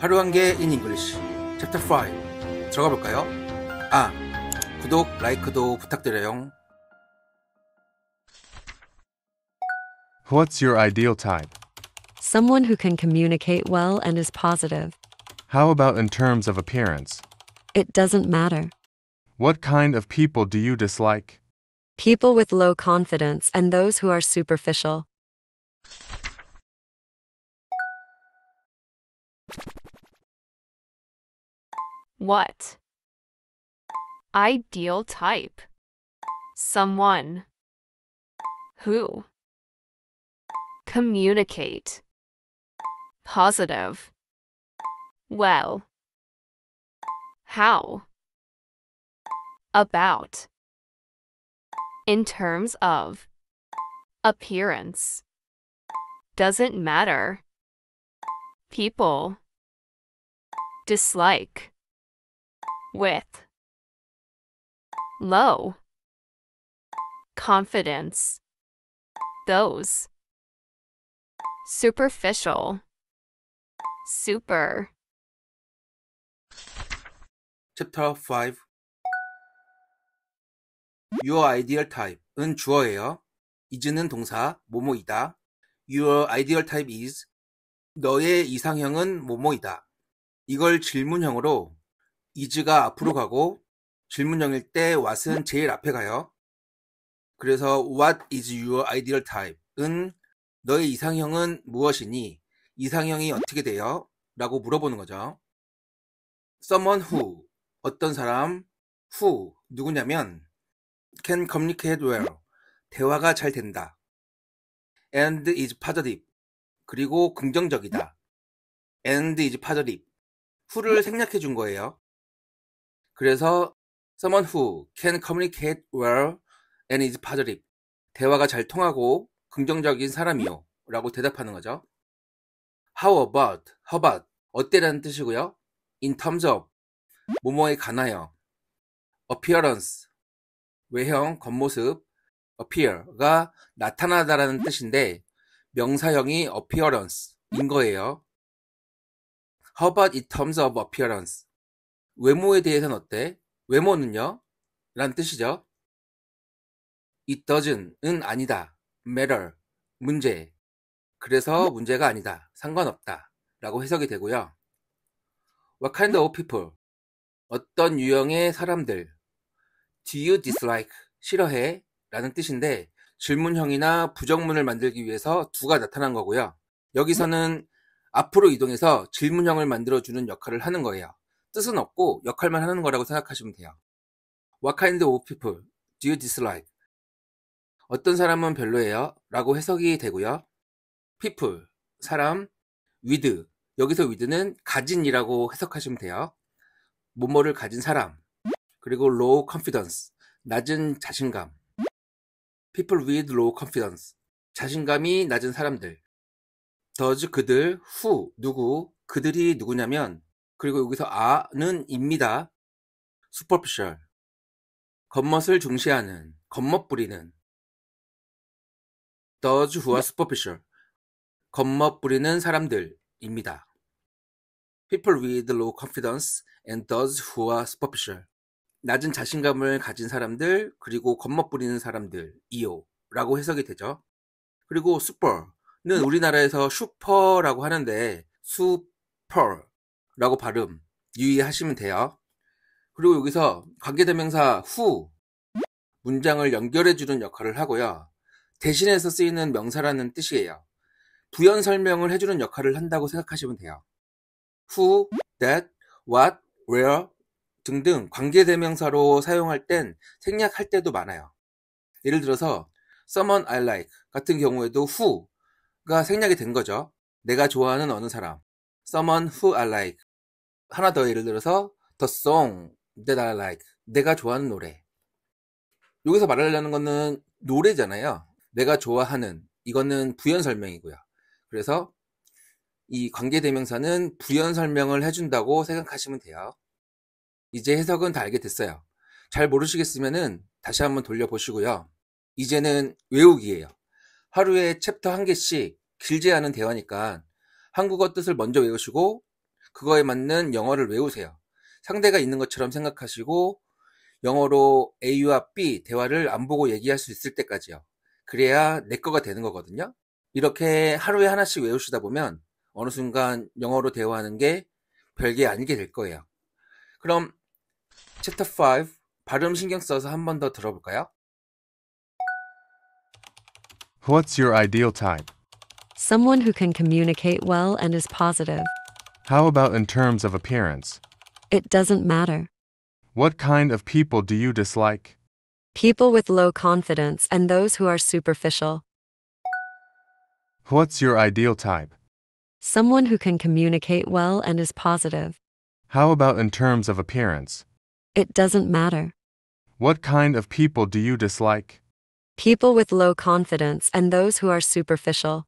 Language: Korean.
하루 한개5 들어가 볼까요? 아 구독 라이크도 부탁드려요. What's your ideal type? Someone who can communicate well and is positive. How about in terms of appearance? It doesn't matter. What kind of people do you dislike? People with low confidence and those who are superficial. What? Ideal type. Someone. Who? Communicate. Positive. Well. How? About. In terms of. Appearance. Doesn't matter. People. Dislike with low confidence those superficial super Chapter 5 Your ideal type은 주어예요. is는 동사 뭐뭐이다. Your ideal type is 너의 이상형은 뭐뭐이다. 이걸 질문형으로 이즈가 앞으로 가고 질문형일 때 what은 제일 앞에 가요. 그래서 what is your ideal type은 너의 이상형은 무엇이니? 이상형이 어떻게 돼요? 라고 물어보는 거죠. someone who 어떤 사람 who 누구냐면 can communicate well 대화가 잘 된다 and is positive 그리고 긍정적이다 and is positive who를 생략해 준 거예요. 그래서 someone who can communicate well and is positive. 대화가 잘 통하고 긍정적인 사람이요. 라고 대답하는 거죠. How about, how about, 어때라는 뜻이고요. In terms of, 뭐뭐에 관하여. Appearance, 외형, 겉모습. Appear가 나타나다라는 뜻인데, 명사형이 appearance인 거예요. How about in terms of appearance? 외모에 대해선 어때? 외모는요? 라는 뜻이죠. It doesn't은 아니다. matter, 문제. 그래서 네. 문제가 아니다. 상관없다. 라고 해석이 되고요. What kind of people? 어떤 유형의 사람들? Do you dislike? 싫어해? 라는 뜻인데 질문형이나 부정문을 만들기 위해서 두가 나타난 거고요. 여기서는 네. 앞으로 이동해서 질문형을 만들어주는 역할을 하는 거예요. 뜻은 없고 역할만 하는 거라고 생각하시면 돼요. What kind of people do you dislike? 어떤 사람은 별로예요. 라고 해석이 되고요. people, 사람, with. 여기서 with는 가진이라고 해석하시면 돼요. 뭐뭐를 가진 사람. 그리고 low confidence, 낮은 자신감. people with low confidence, 자신감이 낮은 사람들. does 그들, who, 누구, 그들이 누구냐면 그리고 여기서 아는 입니다. superficial. 겉멋을 중시하는, 겉멋 부리는. those who are superficial. 겉멋 부리는 사람들입니다. people with low confidence and those who are superficial. 낮은 자신감을 가진 사람들, 그리고 겉멋 부리는 사람들이요. 라고 해석이 되죠. 그리고 super는 우리나라에서 슈퍼라고 하는데, super 라고 발음 유의하시면 돼요. 그리고 여기서 관계대명사 후 문장을 연결해주는 역할을 하고요. 대신해서 쓰이는 명사라는 뜻이에요. 부연 설명을 해주는 역할을 한다고 생각하시면 돼요. who, that, what, where 등등 관계대명사로 사용할 땐 생략할 때도 많아요. 예를 들어서 someone I like 같은 경우에도 who가 생략이 된 거죠. 내가 좋아하는 어느 사람 someone who I like. 하나 더 예를 들어서 the song that I like. 내가 좋아하는 노래. 여기서 말하려는 거는 노래잖아요. 내가 좋아하는 이거는 부연 설명이고요. 그래서 이 관계 대명사는 부연 설명을 해준다고 생각하시면 돼요. 이제 해석은 다 알게 됐어요. 잘모르시겠으면 다시 한번 돌려보시고요. 이제는 외우기예요. 하루에 챕터 한 개씩 길지 않은 대화니까 한국어 뜻을 먼저 외우시고 그거에 맞는 영어를 외우세요. 상대가 있는 것처럼 생각하시고 영어로 A와 B 대화를 안 보고 얘기할 수 있을 때까지요. 그래야 내 거가 되는 거거든요. 이렇게 하루에 하나씩 외우시다 보면 어느 순간 영어로 대화하는 게 별게 아니게 될 거예요. 그럼 챕터 5 발음 신경 써서 한 번 더 들어볼까요? What's your ideal type? Someone who can communicate well and is positive. How about in terms of appearance? It doesn't matter. What kind of people do you dislike? People with low confidence and those who are superficial. What's your ideal type? Someone who can communicate well and is positive. How about in terms of appearance? It doesn't matter. What kind of people do you dislike? People with low confidence and those who are superficial.